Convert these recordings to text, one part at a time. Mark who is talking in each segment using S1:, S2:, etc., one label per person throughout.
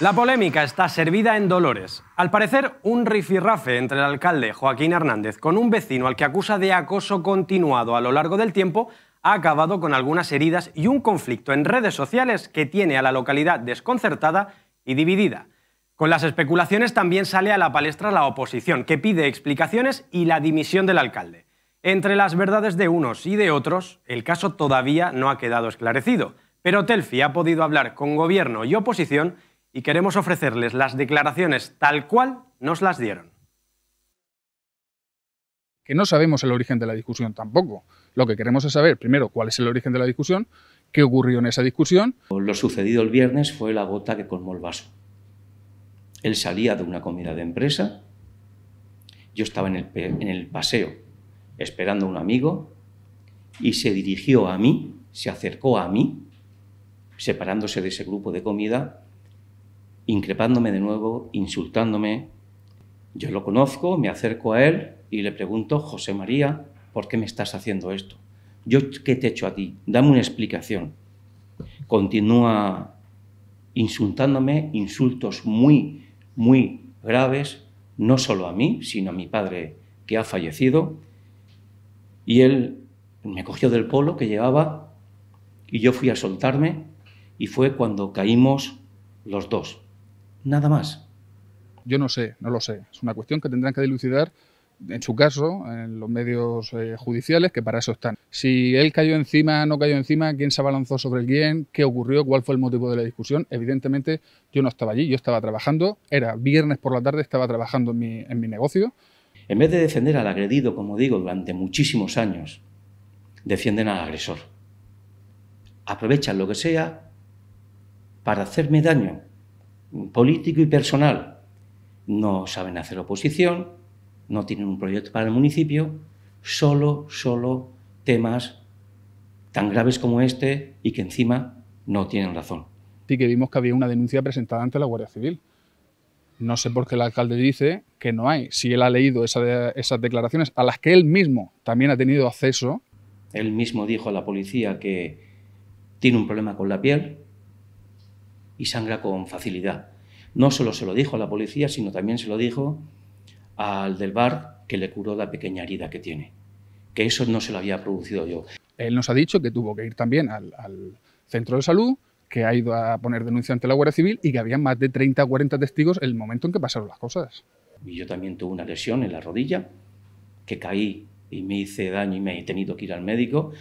S1: La polémica está servida en Dolores. Al parecer, un rifirrafe entre el alcalde Joaquín Hernández con un vecino al que acusa de acoso continuado a lo largo del tiempo ha acabado con algunas heridas y un conflicto en redes sociales que tiene a la localidad desconcertada y dividida. Con las especulaciones también sale a la palestra la oposición, que pide explicaciones y la dimisión del alcalde. Entre las verdades de unos y de otros, el caso todavía no ha quedado esclarecido, pero Telfi ha podido hablar con gobierno y oposición y queremos ofrecerles las declaraciones tal cual nos las dieron.
S2: Que no sabemos el origen de la discusión tampoco. Lo que queremos es saber, primero, cuál es el origen de la discusión, qué ocurrió en esa discusión. Lo sucedido el viernes fue la gota que colmó el vaso. Él salía de una comida de empresa,
S1: yo estaba en el, paseo esperando a un amigo y se dirigió a mí, se acercó a mí, separándose de ese grupo de comida increpándome de nuevo, insultándome. Yo lo conozco, me acerco a él y le pregunto, José María, ¿por qué me estás haciendo esto? ¿Yo qué te he hecho a ti? Dame una explicación. Continúa insultándome, insultos muy, muy graves, no solo a mí, sino a mi padre que ha fallecido. Y él me cogió del polo que llevaba y yo fui a soltarme y fue cuando caímos los dos
S2: nada más. Yo no sé, no lo sé. Es una cuestión que tendrán que dilucidar, en su caso, en los medios eh, judiciales, que para eso están. Si él cayó encima, no cayó encima, quién se abalanzó sobre el quién, qué ocurrió, cuál fue el motivo de la discusión, evidentemente yo no estaba allí, yo estaba trabajando, era viernes por la tarde, estaba trabajando en mi, en mi negocio.
S1: En vez de defender al agredido, como digo, durante muchísimos años, defienden al agresor. Aprovechan lo que sea para hacerme daño político y personal. No saben hacer oposición, no tienen un proyecto para el municipio, solo, solo temas tan graves como este y que encima no tienen razón.
S2: Sí que vimos que había una denuncia presentada ante la Guardia Civil. No sé por qué el alcalde dice que no hay, si él ha leído esas declaraciones a las que él mismo también ha tenido acceso. Él mismo dijo a la policía que tiene un problema con la piel,
S1: y sangra con facilidad. No solo se lo dijo a la policía, sino también se lo dijo al del bar que le curó la pequeña herida que tiene, que eso no se lo había producido yo.
S2: Él nos ha dicho que tuvo que ir también al, centro de salud, que ha ido a poner denuncia ante la Guardia Civil y que había más de 30 o 40 testigos el momento en que pasaron las cosas. Y yo también tuve
S1: una lesión en la rodilla, que caí y me hice daño y me he tenido que ir al médico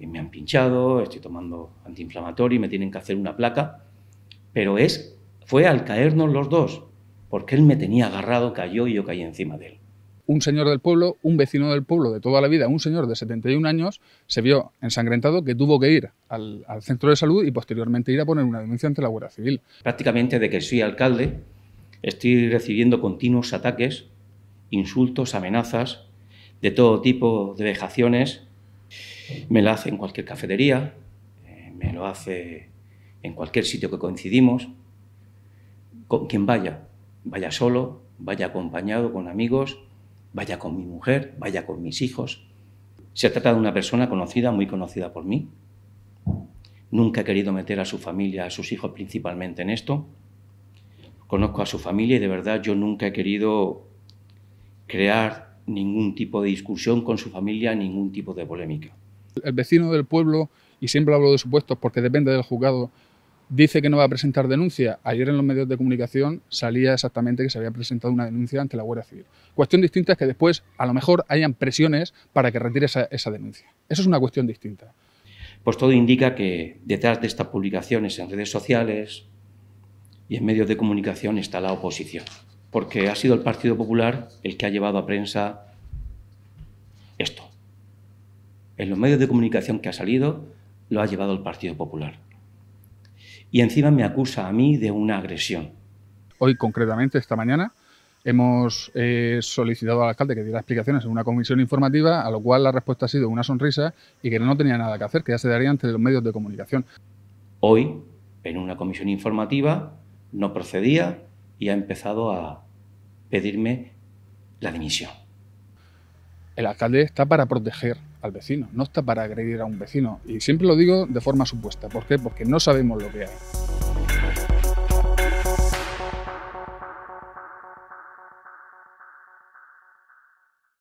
S1: y me han pinchado, estoy tomando antiinflamatorio y me tienen que hacer una placa
S2: pero es, fue al caernos los dos, porque él me tenía agarrado, cayó y yo caí encima de él. Un señor del pueblo, un vecino del pueblo de toda la vida, un señor de 71 años, se vio ensangrentado que tuvo que ir al, centro de salud y posteriormente ir a poner una denuncia ante la Guardia Civil.
S1: Prácticamente de que soy alcalde, estoy recibiendo continuos ataques, insultos, amenazas, de todo tipo de vejaciones. Me la hace en cualquier cafetería, eh, me lo hace en cualquier sitio que coincidimos, con quien vaya, vaya solo, vaya acompañado con amigos, vaya con mi mujer, vaya con mis hijos. Se trata de una persona conocida, muy conocida por mí. Nunca he querido meter a su familia, a sus hijos principalmente en esto. Conozco a su familia y de verdad yo nunca he querido crear ningún tipo de discusión con su familia, ningún tipo de polémica.
S2: El vecino del pueblo, y siempre hablo de supuestos porque depende del juzgado, Dice que no va a presentar denuncia. Ayer en los medios de comunicación salía exactamente que se había presentado una denuncia ante la Guardia Civil. Cuestión distinta es que después a lo mejor hayan presiones para que retire esa, denuncia. Eso es una cuestión distinta.
S1: Pues todo indica que detrás de estas publicaciones en redes sociales y en medios de comunicación está la oposición, porque ha sido el Partido Popular el que ha llevado a prensa esto. En los medios de comunicación que ha salido, lo ha llevado el Partido Popular y encima me acusa a
S2: mí de una agresión. Hoy concretamente, esta mañana, hemos eh, solicitado al alcalde que diera explicaciones en una comisión informativa, a lo cual la respuesta ha sido una sonrisa y que no tenía nada que hacer, que ya se daría ante los medios de comunicación.
S1: Hoy, en una comisión informativa, no procedía y ha empezado a pedirme
S2: la dimisión. El alcalde está para proteger al vecino, no está para agredir a un vecino. Y siempre lo digo de forma supuesta. ¿Por qué? Porque no sabemos lo que hay.